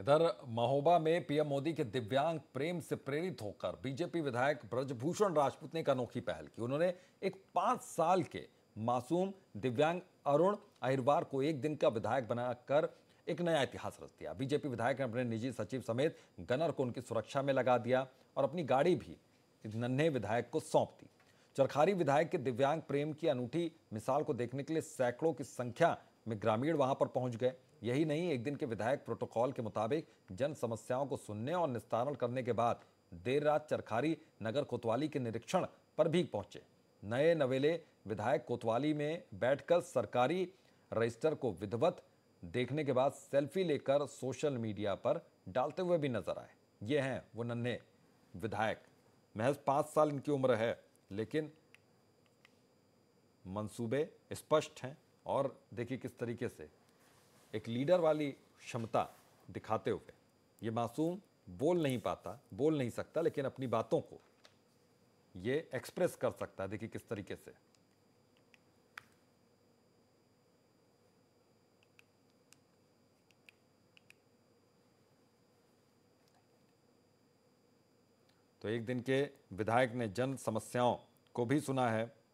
इधर महोबा में पीएम मोदी के दिव्यांग प्रेम से प्रेरित होकर बीजेपी विधायक ब्रजभूषण राजपूत ने एक अनोखी पहल की उन्होंने एक पांच साल के मासूम दिव्यांग अरुण अहिरवार को एक दिन का विधायक बनाकर एक नया इतिहास रच दिया बीजेपी विधायक ने अपने निजी सचिव समेत गनर को उनकी सुरक्षा में लगा दिया और अपनी गाड़ी भी नन्हे विधायक को सौंप दी चरखारी विधायक के दिव्यांग प्रेम की अनूठी मिसाल को देखने के लिए सैकड़ों की संख्या में ग्रामीण वहां पर पहुंच गए यही नहीं एक दिन के विधायक प्रोटोकॉल के मुताबिक जन समस्याओं को सुनने और निस्तारण करने के बाद देर रात चरखारी नगर कोतवाली के निरीक्षण पर भी पहुंचे नए नवेले विधायक कोतवाली में बैठकर सरकारी रजिस्टर को विधिवत देखने के बाद सेल्फी लेकर सोशल मीडिया पर डालते हुए भी नजर आए ये हैं वो नन्हे विधायक महज पाँच साल इनकी उम्र है लेकिन मंसूबे स्पष्ट हैं और देखिए किस तरीके से एक लीडर वाली क्षमता दिखाते हुए ये मासूम बोल नहीं पाता बोल नहीं सकता लेकिन अपनी बातों को ये एक्सप्रेस कर सकता है देखिए किस तरीके से तो एक दिन के विधायक ने जन समस्याओं को भी सुना है